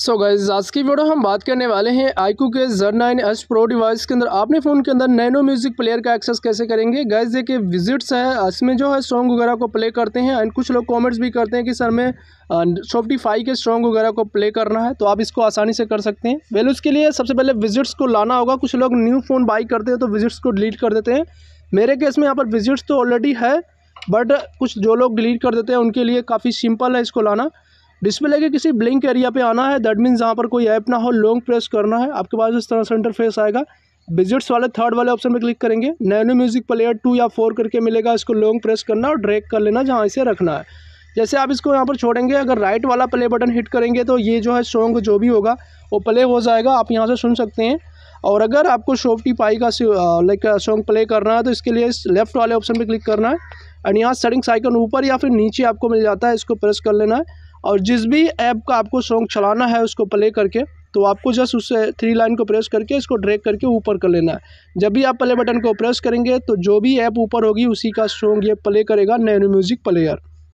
so guys आज की video हम बात करने वाले हैं आईकू के जर नाइन एस प्रो डिवाइस के अंदर आपने फ़ोन के अंदर नैनो म्यूज़िक प्लेयर का एक्सेस कैसे करेंगे गाइज देखिए विजिट्स है इसमें जो है सॉन्ग वगैरह को प्ले करते हैं एंड कुछ लोग कमेंट्स भी करते हैं कि सर मैं फाइव के सॉन्ग वगैरह को प्ले करना है तो आप इसको आसानी से कर सकते हैं वेल उसके लिए सबसे पहले विजिट्स को लाना होगा कुछ लोग न्यू फ़ोन बाई करते हैं तो विजिट्स को डिलीट कर देते हैं मेरे केस में यहाँ पर विजिट्स तो ऑलरेडी है बट कुछ जो लोग डिलीट कर देते हैं उनके लिए काफ़ी सिंपल है इसको लाना डिस्प्ले के किसी ब्लिंक एरिया पे आना है दैट मीन्स यहाँ पर कोई ऐप ना हो लॉन्ग प्रेस करना है आपके पास इस तरह से इंटरफेस आएगा विजिट्स वाले थर्ड वाले ऑप्शन पे क्लिक करेंगे नैनो म्यूजिक प्लेयर टू या फोर करके मिलेगा इसको लॉन्ग प्रेस करना और ड्रैग कर लेना जहाँ इसे रखना है जैसे आप इसको यहाँ पर छोड़ेंगे अगर राइट वाला प्ले बटन हिट करेंगे तो ये जो है सॉन्ग जो भी होगा वो प्ले हो जाएगा आप यहाँ से सुन सकते हैं और अगर आपको शोफ्टी पाई का लाइक सॉन्ग प्ले करना है तो इसके लिए इस लेफ्ट वाले ऑप्शन पर क्लिक करना है एंड यहाँ सेटिंग्स आइकन ऊपर या फिर नीचे आपको मिल जाता है इसको प्रेस कर लेना है और जिस भी ऐप का आपको सॉन्ग चलाना है उसको प्ले करके तो आपको जस्ट उस थ्री लाइन को प्रेस करके इसको ड्रैग करके ऊपर कर लेना है जब भी आप प्ले बटन को प्रेस करेंगे तो जो भी ऐप ऊपर होगी उसी का सॉन्ग ये प्ले करेगा नैनो म्यूज़िक प्लेयर